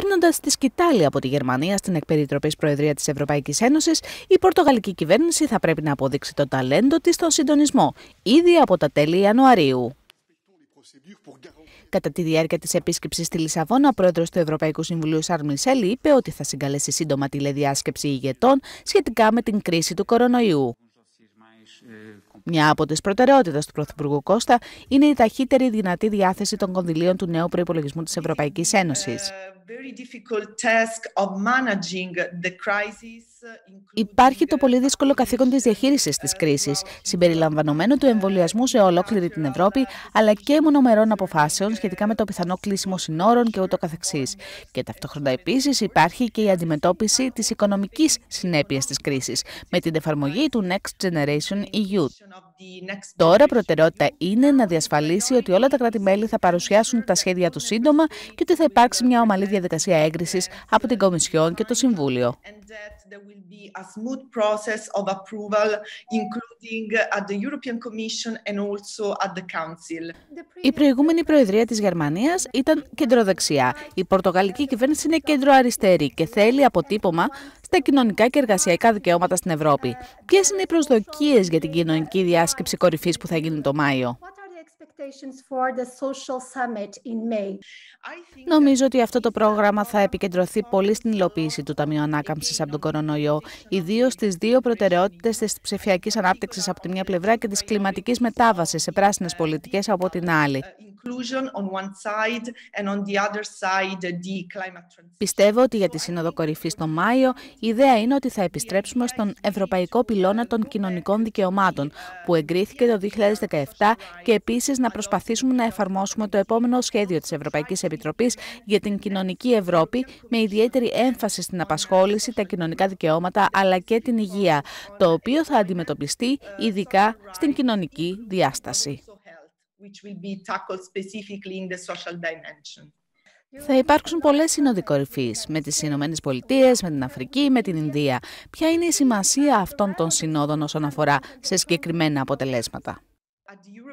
παίρνοντα τη σκητάλη από τη Γερμανία στην εκπεριτροπή Προεδρίας της Ευρωπαϊκής Ένωσης, η Πορτογαλική κυβέρνηση θα πρέπει να αποδείξει το ταλέντο της στον συντονισμό ήδη από τα τέλη Ιανουαρίου. Κατά τη διάρκεια της επίσκεψης στη Λισαβόνα, ο πρόεδρος του Ευρωπαϊκού Συμβουλίου Σαρ Μισελ είπε ότι θα συγκαλέσει σύντομα τηλεδιάσκεψη ηγετών σχετικά με την κρίση του κορονοϊού. Μια από τις προτεραιότητες του Πρωθυπουργού Κώστα είναι η ταχύτερη δυνατή διάθεση των κονδυλίων του νέου προπολογισμού της Ευρωπαϊκής Ένωσης. Υπάρχει το πολύ δύσκολο καθήκον της διαχείρισης της κρίσης, uh, συμπεριλαμβανομένου του εμβολιασμού σε ολόκληρη την Ευρώπη, αλλά και μονομερών αποφάσεων σχετικά με το πιθανό κλείσιμο συνόρων και ούτω καθεξής. Και ταυτόχρονα επίσης υπάρχει και η αντιμετώπιση της οικονομικής συνέπειας της κρίσης, με την εφαρμογή του Next Generation EU. Τώρα προτεραιότητα είναι να διασφαλίσει ότι όλα τα κράτη-μέλη θα παρουσιάσουν τα σχέδια τους σύντομα και ότι θα υπάρξει μια ομαλή διαδικασία διαδικασία έγκρισης από την Κομισιόν και το Συμβούλιο. Η προηγούμενη Προεδρία της Γερμανίας ήταν κεντροδεξιά. Η πορτογαλική κυβέρνηση είναι κεντροαριστερή και θέλει αποτύπωμα στα κοινωνικά και εργασιακά δικαιώματα στην Ευρώπη. Ποιες είναι οι προσδοκίες για την κοινωνική διάσκεψη κορυφής που θα γίνει το Μάιο. Νομίζω ότι αυτό το πρόγραμμα θα επικεντρωθεί πολύ στην υλοποίηση του Ταμείου Ανάκαμψης από τον κορονοϊό, ιδίως στις δύο προτεραιότητες της ψηφιακής ανάπτυξης από τη μια πλευρά και της κλιματικής μετάβασης σε πράσινες πολιτικές από την άλλη. Uh, inclusion on one side and on the other side the climate Πιστεύω ότι για τη Σύνοδο Κορυφής τον Μάιο η ιδέα είναι ότι θα επιστρέψουμε στον Ευρωπαϊκό Πυλώνα των Κοινωνικών Δικαιωμάτων που εγκρίθηκε το 2017 και επίσης να προσπαθήσουμε να εφαρμόσουμε το επόμενο σχέδιο της Ευρωπαϊκής Επιτροπής για την κοινωνική Ευρώπη με ιδιαίτερη έμφαση στην απασχόληση, τα κοινωνικά δικαιώματα αλλά και την υγεία, το οποίο θα αντιμετωπιστεί ειδικά στην κοινωνική διάσταση which will be tackled specifically in the social dimension. Θα υπάρξουν πολλές σύνοδοι κορυφή με τις Ηνωμένες Πολιτείες, με την Αφρική, με την Ινδία. Ποια είναι η σημασία αυτών των συνόδων όσον αφορά σε συγκεκριμένα αποτελέσματα. Uh,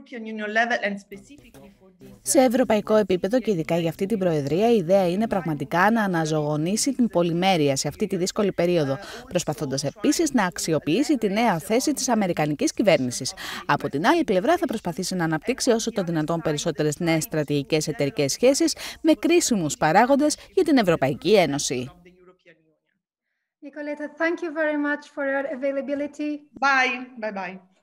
σε ευρωπαϊκό επίπεδο και ειδικά για αυτή την Προεδρία, η ιδέα είναι πραγματικά να αναζωογονήσει την πολυμέρεια σε αυτή τη δύσκολη περίοδο, προσπαθώντας επίσης να αξιοποιήσει τη νέα θέση της Αμερικανικής κυβέρνησης. Από την άλλη πλευρά, θα προσπαθήσει να αναπτύξει όσο το δυνατόν περισσότερες νέες στρατηγικές εταιρικές σχέσεις με κρίσιμους παράγοντες για την Ευρωπαϊκή Ένωση. Nicoletta, thank you very much for your availability. Bye bye.